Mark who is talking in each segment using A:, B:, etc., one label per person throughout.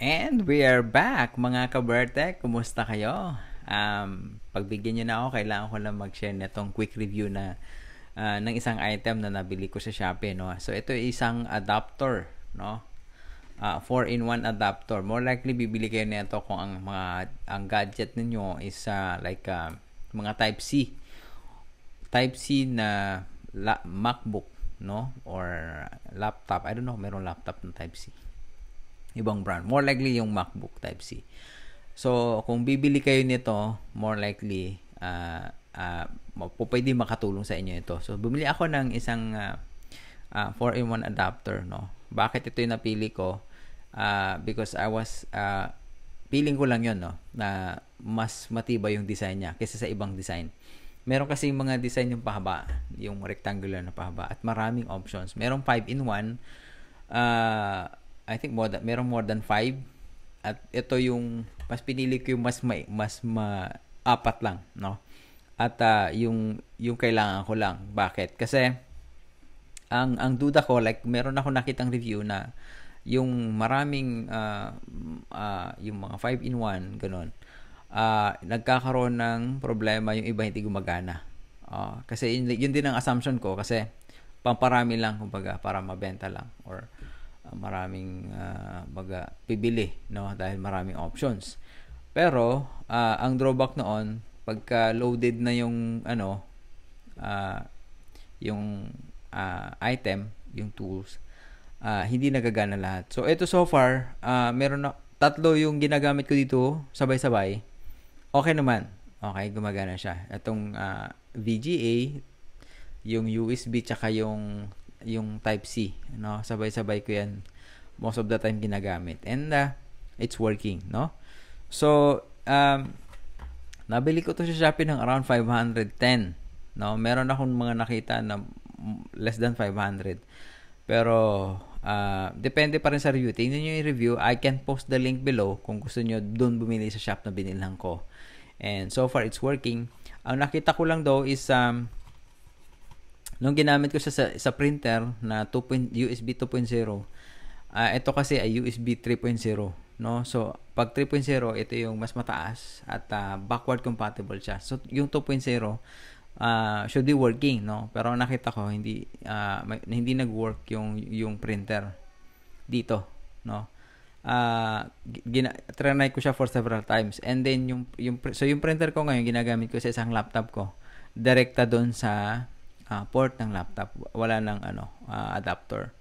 A: And we are back mga ka-Vertec. Kumusta kayo? Um, pagbigyan nyo na ako, kailangan ko lang mag-share netong quick review na uh, ng isang item na nabili ko sa Shopee. No? So ito isang adapter. No? Uh, ah, 4-in-1 adapter. More likely bibili kayo nito kung ang mga ang gadget ninyo is uh, like uh, mga type C. Type C na la- MacBook no or laptop. I don't know kung laptop na type C ibang brand. More likely yung MacBook Type-C. So, kung bibili kayo nito, more likely, uh, uh, pwede makatulong sa inyo ito. So, bumili ako ng isang uh, uh, 4-in-1 adapter, no? Bakit ito yung napili ko? Uh, because I was, uh, feeling ko lang yon no? Na mas matibay yung design niya kaysa sa ibang design. Meron kasi yung mga design yung pahaba, yung rectangular na pahaba at maraming options. Merong 5 in 1 uh, I think more than, meron more than five. At ito yung, mas pinili ko yung mas may, mas ma, apat lang, no? At uh, yung, yung kailangan ko lang. Bakit? Kasi, ang, ang duda ko, like, meron ako nakitang review na, yung maraming, uh, uh, yung mga 5 in 1, ganun, uh, nagkakaroon ng problema yung iba hindi gumagana. Uh, kasi yun, yun din ang assumption ko kasi pamparami lang kumbaga para mabenta lang or Ah, maraming uh, pibili no dahil maraming options. Pero uh, ang drawback noon pagka loaded na yung ano uh, yung uh, item, yung tools, uh, hindi nagagana lahat. So ito so far, uh, meron na tatlo yung ginagamit ko dito, sabay-sabay. Okay naman. Okay, gumagana siya. Itong uh, VGA, yung USB tsaka yung yung type C no sabay-sabay ko yan most of the time ginagamit and uh, it's working no so um, nabili ko to sa Shopee ng around 510 no meron akong mga nakita na less than 500 pero uh, depende pa rin sa review tingnan niyo yung review I can post the link below kung gusto niyo doon bumili sa shop na binilhan ko and so far it's working ang nakita ko lang daw is um, Nung ginamit ko siya sa, sa printer na 2. USB 2.0, uh, ito kasi ay USB 3.0 no so pag 3.0 ito yung mas mataas at uh, backward compatible siya so yung 2.0 uh, ah, should be working no pero nakita ko hindi uh, may, hindi nag-work yung yung printer dito no uh, gina- try ko siya for several times and then yung yung so yung printer ko ngayon ginagamit ko sa isang laptop ko direkta doon sa uh, port ng laptop. Wala ng ano, uh, adapter.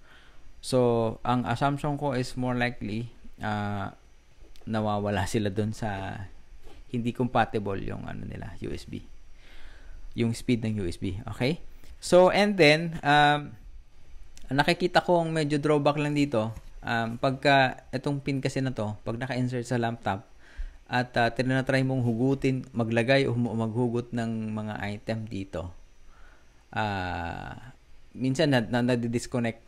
A: So, ang assumption ko is more likely uh, nawawala sila doon sa hindi compatible yung ano nila, USB. Yung speed ng USB, okay? So, and then, um, nakikita ko ang medyo drawback lang dito. Um, pagka, itong pin kasi na to, pag naka-insert sa laptop, at uh, tinatry mong hugutin, maglagay o maghugot ng mga item dito, uh, minsan na, na, na-disconnect.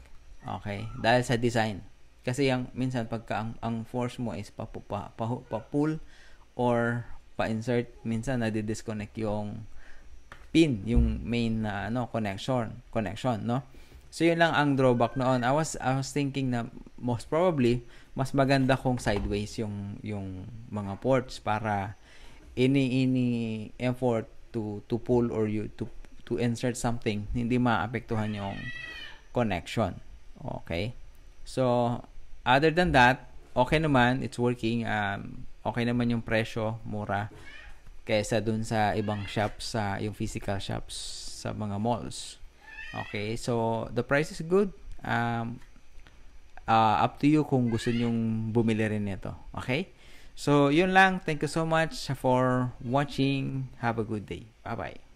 A: Okay? Dahil sa design. Kasi yung minsan pagka ang, ang force mo is pa, pa, pa, pa pull or pa insert, minsan na-disconnect yung pin, yung main na uh, ano connection, connection, no? So yun lang ang drawback noon. I was I was thinking na most probably mas maganda kung sideways yung yung mga ports para any any effort to to pull or you to to insert something, hindi maapektuhan yung connection. Okay? So, other than that, okay naman, it's working. Um, okay naman yung presyo, mura. Kaysa dun sa ibang shops, sa uh, yung physical shops sa mga malls. Okay? So, the price is good. Um, uh, up to you kung gusto nyong bumili rin nito. Okay? So, yun lang. Thank you so much for watching. Have a good day. Bye-bye.